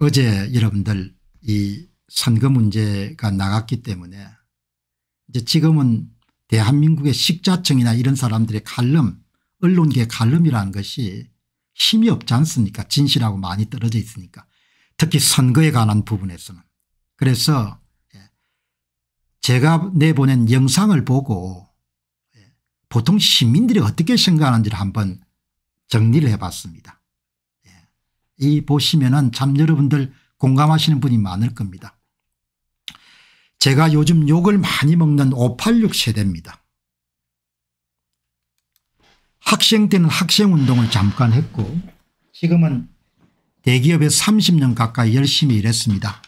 어제 여러분들 이 선거 문제가 나갔기 때문에 이제 지금은 대한민국의 식자층이나 이런 사람들의 칼럼 언론계 칼럼이라는 것이 힘이 없지 않습니까 진실하고 많이 떨어져 있으니까 특히 선거에 관한 부분에서는 그래서 예, 제가 내보낸 영상을 보고 예, 보통 시민들이 어떻게 생각하는지를 한번 정리를 해봤습니다. 이 보시면은 참 여러분들 공감하시는 분이 많을 겁니다. 제가 요즘 욕을 많이 먹는 586 세대입니다. 학생 때는 학생운동을 잠깐 했고 지금은 대기업에 30년 가까이 열심히 일했습니다.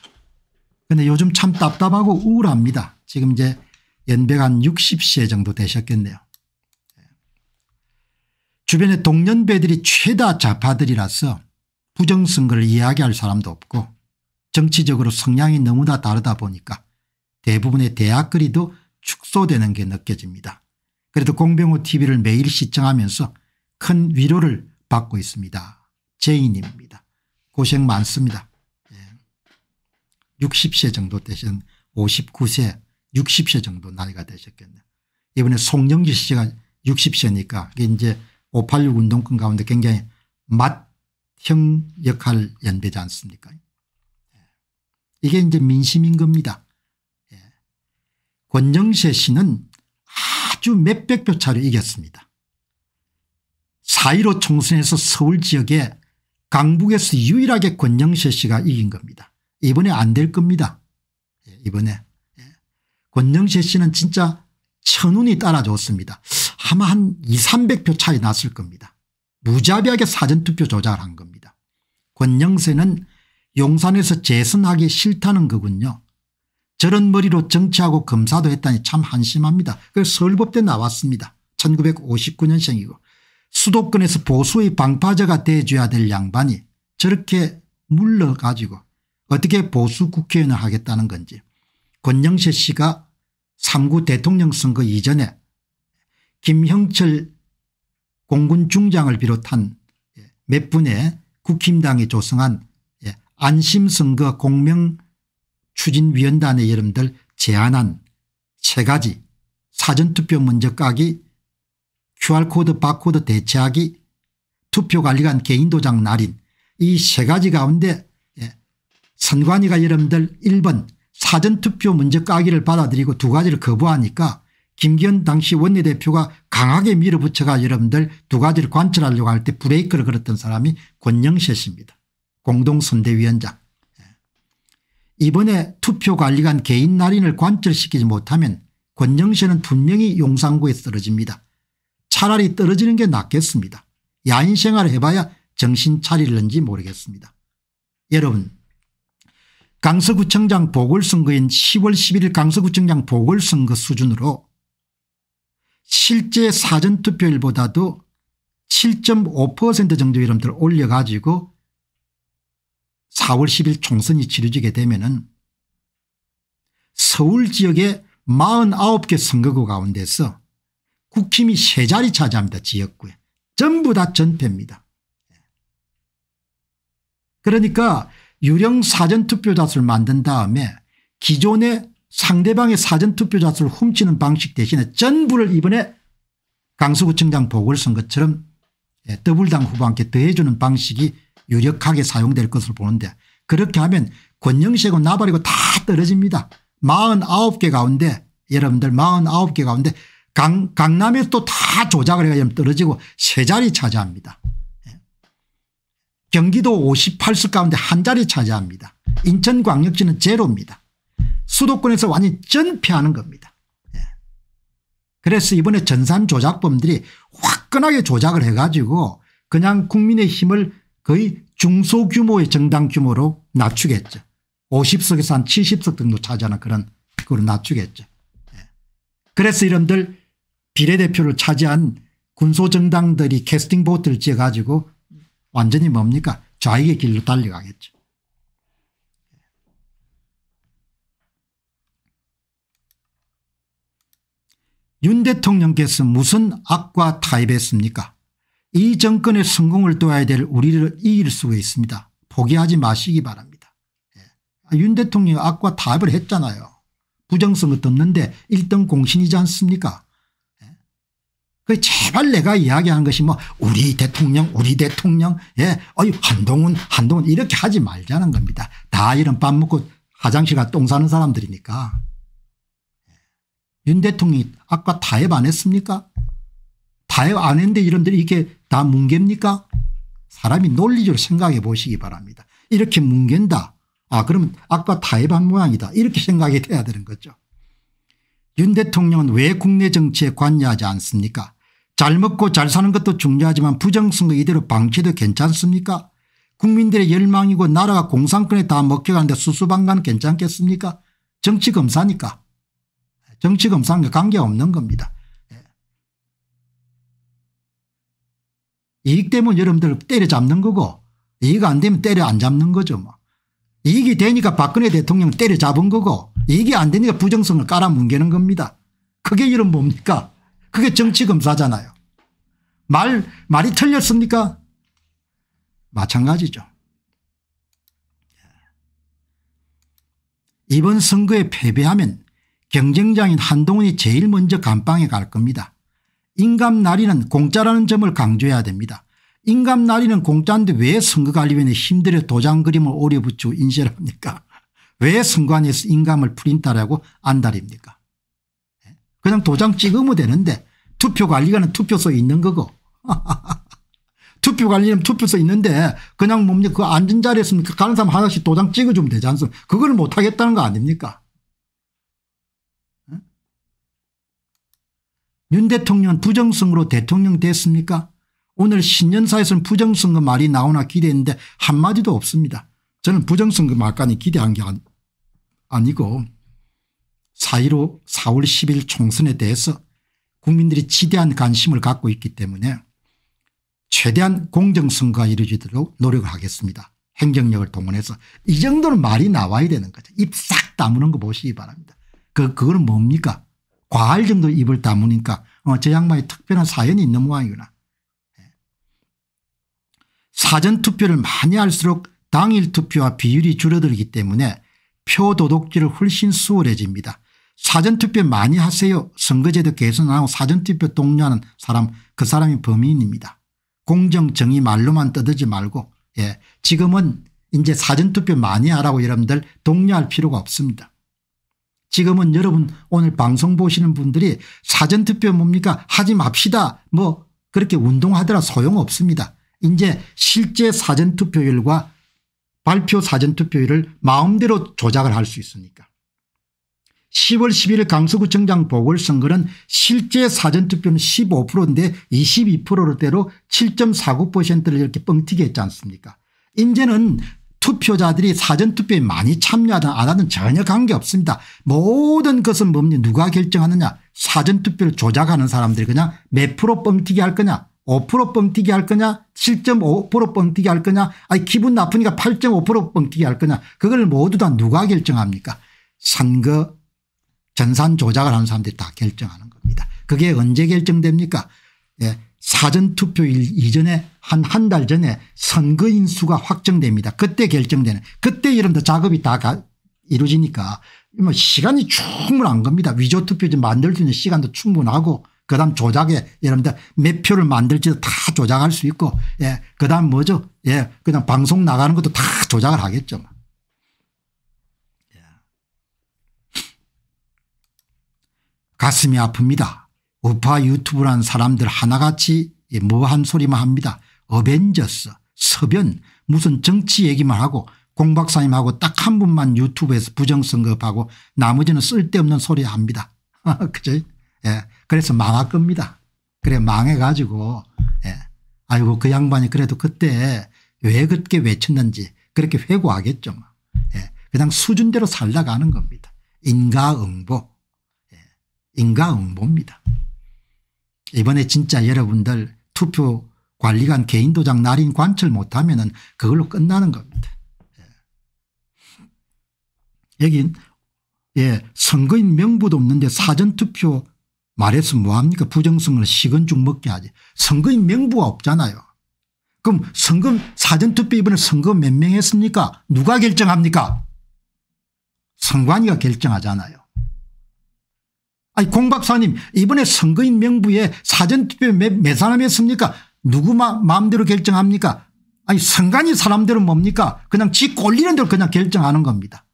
근데 요즘 참 답답하고 우울합니다. 지금 이제 연배가 한 60세 정도 되셨겠네요. 주변에 동년배들이 최다 자파들이라서 부정선거를 이야기할 사람도 없고 정치적으로 성향이 너무나 다르다 보니까 대부분의 대학거리도 축소되는 게 느껴집니다. 그래도 공병호 tv를 매일 시청하면서 큰 위로를 받고 있습니다. 제인입니다 고생 많습니다. 60세 예. 정도 되신 59세 60세 정도 나이가 되셨겠네요. 이번에 송영기 씨가 60세니까 이게 이제 586 운동권 가운데 굉장히 맛형 역할 연배지 않습니까? 예. 이게 이제 민심인 겁니다. 예. 권영세 씨는 아주 몇백 표 차로 이겼습니다. 4.15 총선에서 서울 지역에 강북에서 유일하게 권영세 씨가 이긴 겁니다. 이번에 안 될 겁니다. 예, 이번에. 권영세 씨는 진짜 천운이 따라줬습니다. 아마 한 2, 300표 차이 났을 겁니다. 무자비하게 사전투표 조작한 겁니다. 권영세는 용산에서 재선하기 싫다는 거군요. 저런 머리로 정치하고 검사도 했다니 참 한심합니다. 그 서울법대 나왔습니다. 1959년생이고 수도권에서 보수의 방파제가 돼줘야 될 양반이 저렇게 물러가지고 어떻게 보수 국회의원을 하겠다는 건지 권영세 씨가 3구 대통령 선거 이전에 김형철 공군 중장을 비롯한 예, 몇 분의 국힘당이 조성한 예, 안심선거 공명추진위원단의 여러분들 제안한 세 가지 사전투표 먼저 까기 QR코드 바코드 대체하기 투표관리관 개인도장 날인 이 세 가지 가운데 예, 선관위가 여러분들 1번 사전투표 먼저 까기를 받아들이고 두 가지를 거부하니까 김기현 당시 원내대표가 강하게 밀어붙여가 여러분들 두 가지를 관철하려고 할 때 브레이크를 걸었던 사람이 권영세 씨입니다. 공동선대위원장. 예. 이번에 투표관리관 개인 날인을 관철시키지 못하면 권영세는 분명히 용산구에 떨어집니다. 차라리 떨어지는 게 낫겠습니다. 야인 생활을 해봐야 정신 차릴는지 모르겠습니다. 여러분 강서구청장 보궐선거인 10월 11일 강서구청장 보궐선거 수준으로 실제 사전투표율보다도 7.5% 정도 이름들 올려가지고 4월 10일 총선이 치러지게 되면은 서울 지역의 49개 선거구 가운데서 국힘이 세 자리 차지합니다. 지역구에. 전부 다 전패입니다. 그러니까 유령 사전투표자수를 만든 다음에 기존의 상대방의 사전투표 자수를 훔치는 방식 대신에 전부를 이번에 강서구청장 보궐선거처럼 예, 더블당 후보한테 더해주는 방식이 유력하게 사용될 것으로 보는데 그렇게 하면 권영세고 나발이고 다 떨어집니다. 49개 가운데 여러분들 49개 가운데 강, 강남에 서또 다 조작을 해가 지고 떨어지고 세 자리 차지합니다. 예. 경기도 58석 가운데 한 자리 차지합니다. 인천광역시는 제로입니다. 수도권에서 완전히 전폐하는 겁니다. 예. 그래서 이번에 전산 조작범들이 화끈하게 조작을 해가지고 그냥 국민의 힘을 거의 중소규모의 정당 규모로 낮추겠죠. 50석에서 한 70석 정도 차지하는 그런 걸 낮추겠죠. 예. 그래서 이런들 비례대표를 차지한 군소정당들이 캐스팅 보트를 지어가지고 완전히 뭡니까 좌익의 길로 달려가겠죠. 윤 대통령께서 무슨 악과 타협했습니까 이 정권의 성공을 도와야 될 우리를 이길 수가 있습니다. 포기하지 마시기 바랍니다. 예. 아, 윤 대통령이 악과 타협을 했잖아요. 부정성 것도 는데 1등 공신이지 않습니까 예. 그 제발 내가 이야기하는 것이 뭐 우리 대통령 우리 대통령 예 어이 한동훈 한동훈 이렇게 하지 말자는 겁니다. 다 이런 밥 먹고 화장실 가 똥 사는 사람들이니까. 윤 대통령이 아까 타협 안 했습니까? 타협 안 했는데 이런들이 이게 다 뭉갭니까? 사람이 논리적으로 생각해 보시기 바랍니다. 이렇게 뭉갠다. 아 그러면 아까 타협한 모양이다. 이렇게 생각이 돼야 되는 거죠. 윤 대통령은 왜 국내 정치에 관여하지 않습니까? 잘 먹고 잘 사는 것도 중요하지만 부정선거 이대로 방치해도 괜찮습니까? 국민들의 열망이고 나라가 공산권에 다 먹혀가는데 수수방관 괜찮겠습니까? 정치검사니까. 정치검사는 관계없는 겁니다. 예. 이익 되면 여러분들 때려잡는 거고 이익 안 되면 때려 안 잡는 거죠. 뭐. 이익이 되니까 박근혜 대통령 때려잡은 거고 이익이 안 되니까 부정성을 깔아뭉개는 겁니다. 그게 이런 뭡니까? 그게 정치검사잖아요. 말, 말이 틀렸습니까? 마찬가지죠. 예. 이번 선거에 패배하면 경쟁장인 한동훈이 제일 먼저 감방에 갈 겁니다. 인감날인은 공짜라는 점을 강조해야 됩니다. 인감날인은 공짜인데 왜 선거관리위원회 힘들어 도장 그림을 오려붙이고 인쇄를 합니까 왜 선관위에서 인감을 프린트하라고 안달입니까 예? 그냥 도장 찍으면 되는데 투표관리관은 투표소에 있는 거고 투표관리는 투표소 있는데 그냥 뭡니까 그 앉은 자리에 있으니까 그 가는 사람 하나씩 도장 찍어주면 되지 않습니까 그걸 못하겠다는 거 아닙니까 윤 대통령 은 부정선거로 대통령 됐습니까? 오늘 신년사에서는 부정선거 말이 나오나 기대했는데 한마디도 없습니다. 저는 부정선거 말까지 기대한 게 아니고 4.15 4월 10일 총선에 대해서 국민들이 지대한 관심을 갖고 있기 때문에 최대한 공정선거가 이루어지도록 노력을 하겠습니다. 행정력을 동원해서 이 정도는 말이 나와야 되는 거죠. 입 싹 다무는 거 보시기 바랍니다. 그, 그건 뭡니까 과알 정도 입을 다무니까 어, 저 양반이 특별한 사연이 있는 모양이구나. 예. 사전투표를 많이 할수록 당일 투표와 비율이 줄어들기 때문에 표 도둑질을 훨씬 수월해집니다. 사전투표 많이 하세요. 선거제도 개선하고 사전투표 독려하는 사람 그 사람이 범인입니다. 공정 정의 말로만 떠들지 말고 예 지금은 이제 사전투표 많이 하라고 여러분들 독려할 필요가 없습니다. 지금은 여러분 오늘 방송 보시는 분들이 사전투표 뭡니까 하지 맙시다 뭐 그렇게 운동하더라 소용없습니다. 이제 실제 사전투표율과 발표 사전투표율을 마음대로 조작을 할 수 있으니까. 10월 11일 강서구청장 보궐선거는 실제 사전투표는 15%인데 22%로 대로 7.49%를 이렇게 뻥튀기 했지 않습니까 이제는 투표자들이 사전투표에 많이 참여하든 안 하든 전혀 관계없습니다. 모든 것은 뭡니 누가 결정하느냐 사전투표를 조작하는 사람들이 그냥 몇 프로 뻥튀기 할 거냐 5% 뻥튀기 할 거냐 7.5% 뻥튀기 할 거냐 아니 기분 나쁘니까 8.5% 뻥튀기 할 거냐 그걸 모두 다 누가 결정합니까 선거 전산 조작을 하는 사람들이 다 결정하는 겁니다. 그게 언제 결정됩니까 예, 사전투표일 이전에 한한달 전에 선거인 수가 확정됩니다. 그때 결정되는 그때 이름도 작업이 다 이루어지니까 뭐 시간이 충분한 겁니다. 위조 투표지 만들 수 있는 시간도 충분하고 그다음 조작에 여러분들 몇 표를 만들지도 다 조작할 수 있고 예 그다음 뭐죠 예 그냥 방송 나가는 것도 다 조작을 하겠죠. 뭐. 예. 가슴이 아픕니다. 우파 유튜브란 사람들 하나같이 뭐한 예, 소리만 합니다. 어벤져스 서변 무슨 정치 얘기만 하고 공 박사님하고 딱 한 분만 유튜브에서 부정선거하고 나머지는 쓸데없는 소리 합니다. 그죠? 예. 그래서 망할 겁니다. 그래 망해가지고 예. 아이고 그 양반이 그래도 그때 왜 그렇게 외쳤는지 그렇게 회고하겠죠. 뭐. 예. 그냥 수준대로 살다가는 겁니다. 인가응보. 예. 인가응보입니다. 이번에 진짜 여러분들 투표 관리관 개인 도장 날인 관철 못하면 은 그걸로 끝나는 겁니다. 예. 여긴 예 선거인 명부도 없는데 사전투표 말해서 뭐합니까 부정선거는 식은 죽 먹게 하지 선거인 명부가 없잖아요. 그럼 선거 사전투표 이번에 선거 몇 명 했습니까 누가 결정합니까 선관위가 결정하잖아요. 아니 공박사님 이번에 선거인 명부에 사전투표 몇, 몇 사람 했습니까 누구 마음대로 결정합니까 아니 선관이 사람들은 뭡니까 그냥 지 꼴리는 대로 그냥 결정하는 겁니다.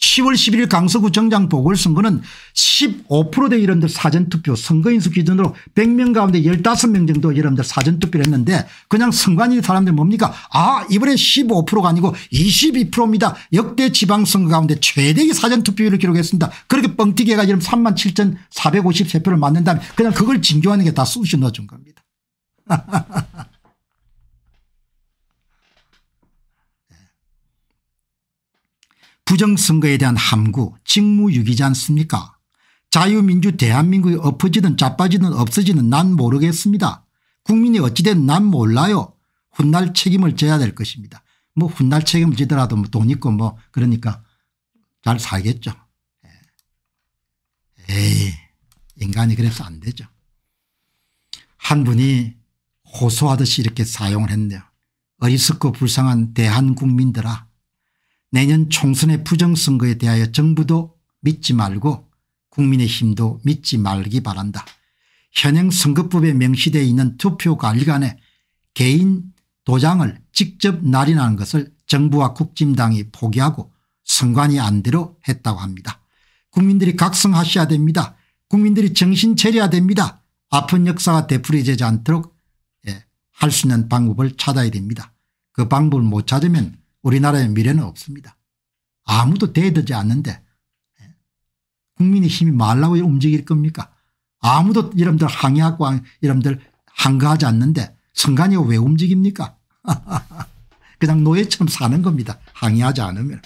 10월 11일 강서구청장 보궐선거는 15%대 이러분들 사전투표 선거인수 기준으로 100명 가운데 15명 정도 여러분들 사전투표를 했는데 그냥 선관위 사람들 뭡니까 아 이번에 15%가 아니고 22%입니다. 역대 지방선거 가운데 최대의 사전투표율을 기록했습니다. 그렇게 뻥튀기 해가 지금 3만 7,453표를 맞는 다면 그냥 그걸 진교하는게다 쑤셔 넣어준 겁니다. 부정선거에 대한 함구 직무유기지 않습니까 자유민주 대한민국이 엎어지든 자빠지든 없어지든 난 모르겠습니다. 국민이 어찌된 난 몰라요. 훗날 책임을 져야 될 것입니다. 뭐 훗날 책임을 지더라도 뭐돈 있고 뭐 그러니까 잘 살겠죠. 예. 에이 인간이 그래서 안 되죠. 한 분이 호소하듯이 이렇게 사용을 했네요. 어리석고 불쌍한 대한국민들아 내년 총선의 부정선거에 대하여 정부도 믿지 말고 국민의힘도 믿지 말기 바란다. 현행 선거법에 명시되어 있는 투표 관리관의 개인 도장을 직접 날인하는 것을 정부와 국진당이 포기하고 선관이 안대로 했다고 합니다. 국민들이 각성하셔야 됩니다. 국민들이 정신 차려야 됩니다. 아픈 역사가 되풀이되지 않도록 예, 할수 있는 방법을 찾아야 됩니다. 그 방법을 못 찾으면 우리나라의 미래는 없습니다. 아무도 대드지 않는데 예, 국민의 힘이 말라고 움직일 겁니까 아무도 여러들 항의하고 여러들 항거하지 않는데 선관위가 왜 움직입니까 그냥 노예처럼 사는 겁니다. 항의하지 않으면.